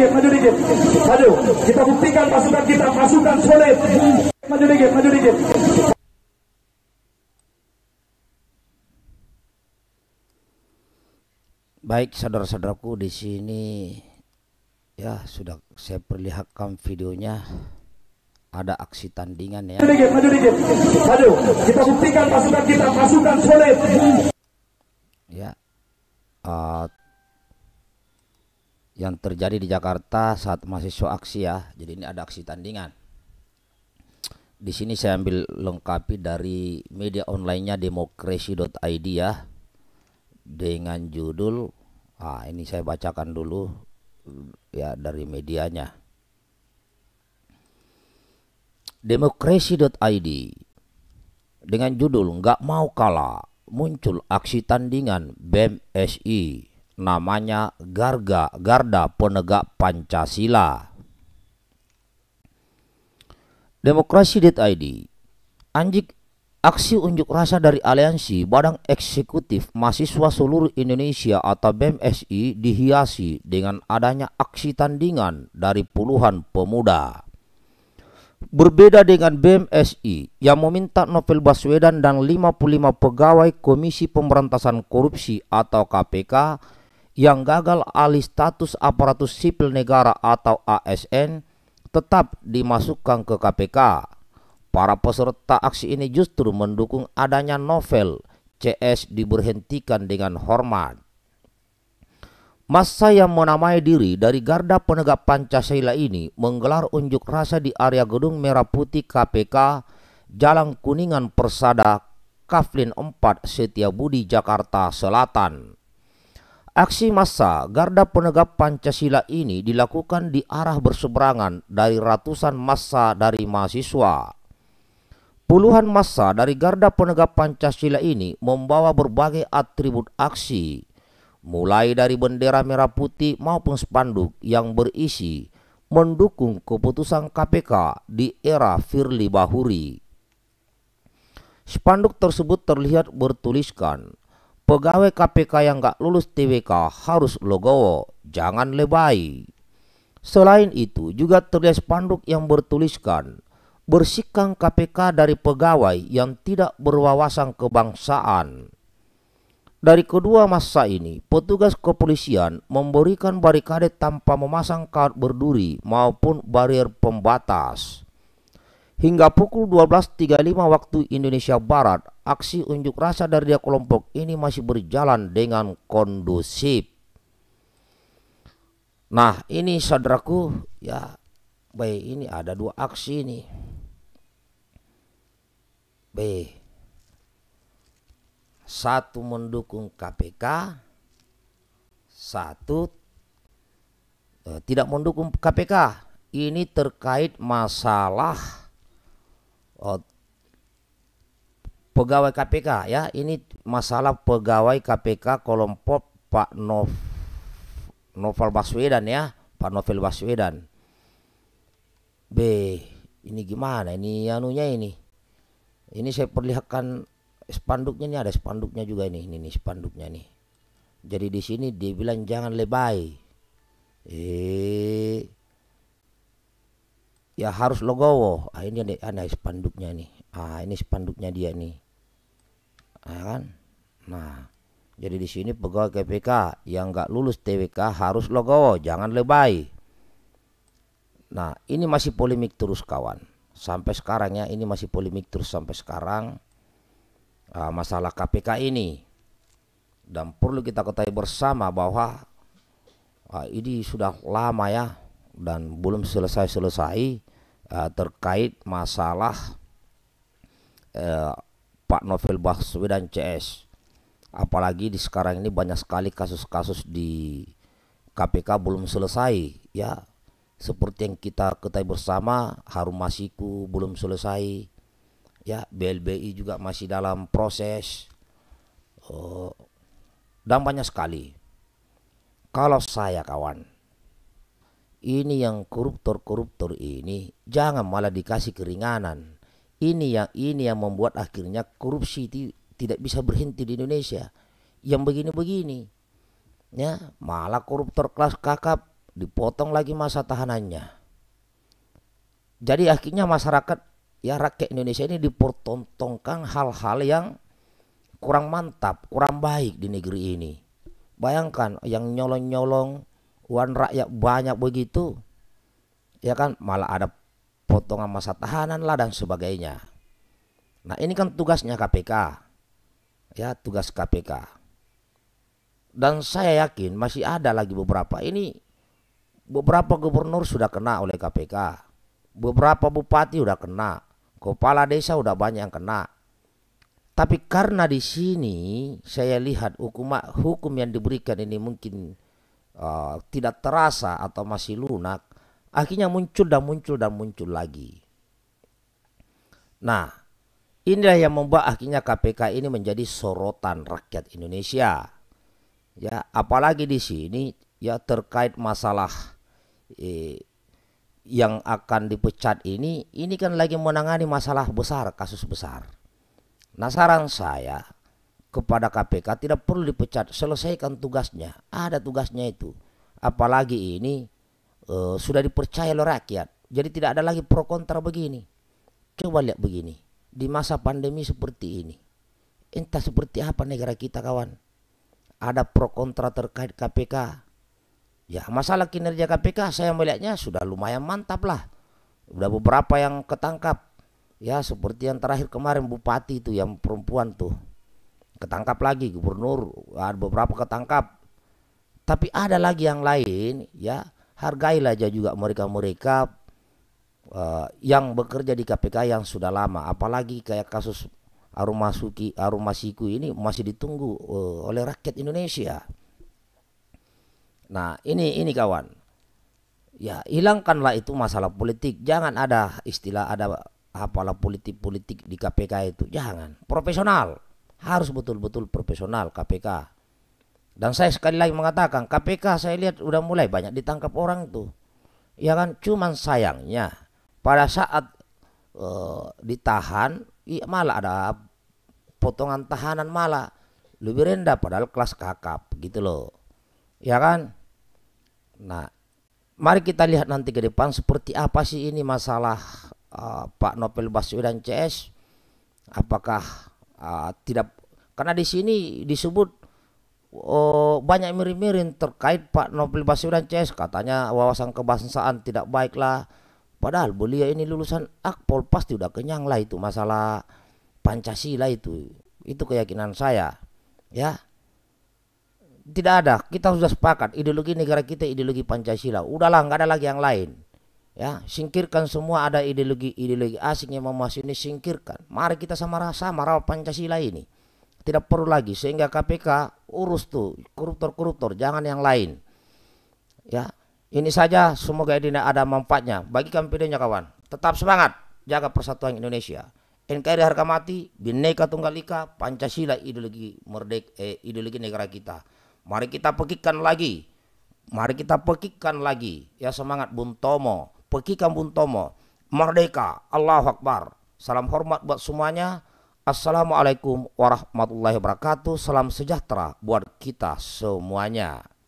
dikit, maju dikit. Maju. Kita buktikan pasukan kita, pasukan solid. Maju dikit, maju dikit. Baik, saudara-saudaraku di sini ya sudah saya perlihatkan videonya ada aksi tandingan ya. Maju dikit, maju dikit. Maju. Kita buktikan pasukan kita, pasukan solid. Ya. Uh, yang terjadi di Jakarta saat mahasiswa aksi ya. Jadi ini ada aksi tandingan. Di sini saya ambil lengkapi dari media onlinenya demokrasi.id ya dengan judul ah ini saya bacakan dulu ya dari medianya. Demokrasi.id dengan judul nggak mau kalah muncul aksi tandingan BMSI namanya Garga, Garda Penegak Pancasila. Demokrasi Demokrasi.id Anjik Aksi unjuk rasa dari Aliansi Badan Eksekutif Mahasiswa Seluruh Indonesia atau BMSI e dihiasi dengan adanya aksi tandingan dari puluhan pemuda. Berbeda dengan BMSI e yang meminta Novel Baswedan dan 55 pegawai Komisi Pemberantasan Korupsi atau KPK yang gagal alih status aparatus sipil negara atau ASN tetap dimasukkan ke KPK. Para peserta aksi ini justru mendukung adanya novel CS diberhentikan dengan hormat. Massa yang menamai diri dari Garda Penegak Pancasila ini menggelar unjuk rasa di area Gedung Merah Putih KPK Jalan Kuningan Persada, Kaflin 4, Setiabudi, Jakarta Selatan. Aksi massa Garda Penegak Pancasila ini dilakukan di arah berseberangan dari ratusan massa dari mahasiswa. Puluhan massa dari Garda Penegak Pancasila ini membawa berbagai atribut aksi, mulai dari bendera merah putih maupun spanduk yang berisi mendukung keputusan KPK di era Firly Bahuri. Spanduk tersebut terlihat bertuliskan Pegawai KPK yang nggak lulus TWK harus logowo, jangan lebay. Selain itu juga terlihat spanduk yang bertuliskan Bersihkan KPK dari pegawai yang tidak berwawasan kebangsaan. Dari kedua masa ini, petugas kepolisian memberikan barikade tanpa memasang kawat berduri maupun barier pembatas. Hingga pukul 12.35 waktu Indonesia Barat, aksi unjuk rasa dari dia kelompok ini masih berjalan dengan kondusif. Nah, ini saudaraku, ya, baik ini ada dua aksi ini. B. Satu mendukung KPK, satu eh, tidak mendukung KPK. Ini terkait masalah eh, pegawai KPK ya ini masalah pegawai KPK kelompok Pak Nov Novel Baswedan ya Pak Novel Baswedan B ini gimana ini anunya ini ini saya perlihatkan spanduknya ini ada spanduknya juga ini ini, ini spanduknya nih jadi di sini dia bilang jangan lebay eh ya harus logowo ah ini ada, ada spanduknya nih ah ini spanduknya dia nih ya kan nah jadi di sini pegawai KPK yang nggak lulus TWK harus logowo jangan lebay nah ini masih polemik terus kawan sampai sekarang ya ini masih polemik terus sampai sekarang uh, masalah KPK ini dan perlu kita ketahui bersama bahwa uh, ini sudah lama ya dan belum selesai-selesai uh, terkait masalah uh, Pak Novel Baswedan CS. Apalagi di sekarang ini banyak sekali kasus-kasus di KPK belum selesai ya. Seperti yang kita ketahui bersama Harun Masiku belum selesai. Ya, BLBI juga masih dalam proses. Uh, dan banyak sekali. Kalau saya kawan, ini yang koruptor-koruptor ini jangan malah dikasih keringanan ini yang ini yang membuat akhirnya korupsi tidak bisa berhenti di Indonesia yang begini-begini ya malah koruptor kelas kakap dipotong lagi masa tahanannya jadi akhirnya masyarakat ya rakyat Indonesia ini dipertontonkan hal-hal yang kurang mantap kurang baik di negeri ini bayangkan yang nyolong-nyolong uang rakyat banyak begitu ya kan malah ada potongan masa tahanan lah dan sebagainya. Nah ini kan tugasnya KPK, ya tugas KPK. Dan saya yakin masih ada lagi beberapa ini beberapa gubernur sudah kena oleh KPK, beberapa bupati sudah kena, kepala desa sudah banyak yang kena. Tapi karena di sini saya lihat hukum hukum yang diberikan ini mungkin uh, tidak terasa atau masih lunak, Akhirnya muncul dan muncul dan muncul lagi. Nah, inilah yang membuat akhirnya KPK ini menjadi sorotan rakyat Indonesia. Ya, apalagi di sini ya terkait masalah eh, yang akan dipecat ini, ini kan lagi menangani masalah besar, kasus besar. Nah, saran saya kepada KPK tidak perlu dipecat, selesaikan tugasnya. Ada tugasnya itu. Apalagi ini uh, sudah dipercaya oleh rakyat. Jadi tidak ada lagi pro kontra begini. Coba lihat begini. Di masa pandemi seperti ini. Entah seperti apa negara kita kawan. Ada pro kontra terkait KPK. Ya masalah kinerja KPK saya melihatnya sudah lumayan mantap lah. Sudah beberapa yang ketangkap. Ya seperti yang terakhir kemarin bupati itu yang perempuan tuh. Ketangkap lagi gubernur. Ada beberapa ketangkap. Tapi ada lagi yang lain ya hargailah aja juga mereka-mereka uh, yang bekerja di KPK yang sudah lama apalagi kayak kasus Arum Masuki Masiku ini masih ditunggu uh, oleh rakyat Indonesia nah ini ini kawan ya hilangkanlah itu masalah politik jangan ada istilah ada apalah politik-politik di KPK itu jangan profesional harus betul-betul profesional KPK dan saya sekali lagi mengatakan KPK saya lihat udah mulai banyak ditangkap orang tuh. Ya kan cuman sayangnya pada saat uh, ditahan ya malah ada potongan tahanan malah lebih rendah padahal kelas kakap gitu loh. Ya kan? Nah, mari kita lihat nanti ke depan seperti apa sih ini masalah uh, Pak Novel Baswedan CS apakah uh, tidak karena di sini disebut oh, banyak miring-miring terkait Pak Nobel Baswedan CS katanya wawasan kebangsaan tidak baik lah. padahal beliau ini lulusan Akpol pasti udah kenyang lah itu masalah Pancasila itu itu keyakinan saya ya tidak ada kita sudah sepakat ideologi negara kita ideologi Pancasila udahlah nggak ada lagi yang lain ya singkirkan semua ada ideologi ideologi asing yang memasuki ini singkirkan mari kita sama sama Pancasila ini tidak perlu lagi sehingga KPK urus tuh koruptor-koruptor jangan yang lain ya ini saja semoga ini ada manfaatnya bagi kampanyenya kawan tetap semangat jaga persatuan Indonesia NKRI harga mati bineka tunggal ika Pancasila ideologi merdeka eh, ideologi negara kita mari kita pekikan lagi mari kita pekikan lagi ya semangat Bung Tomo pekikan Bung Tomo merdeka Allahu Akbar salam hormat buat semuanya Assalamualaikum warahmatullahi wabarakatuh. Salam sejahtera buat kita semuanya.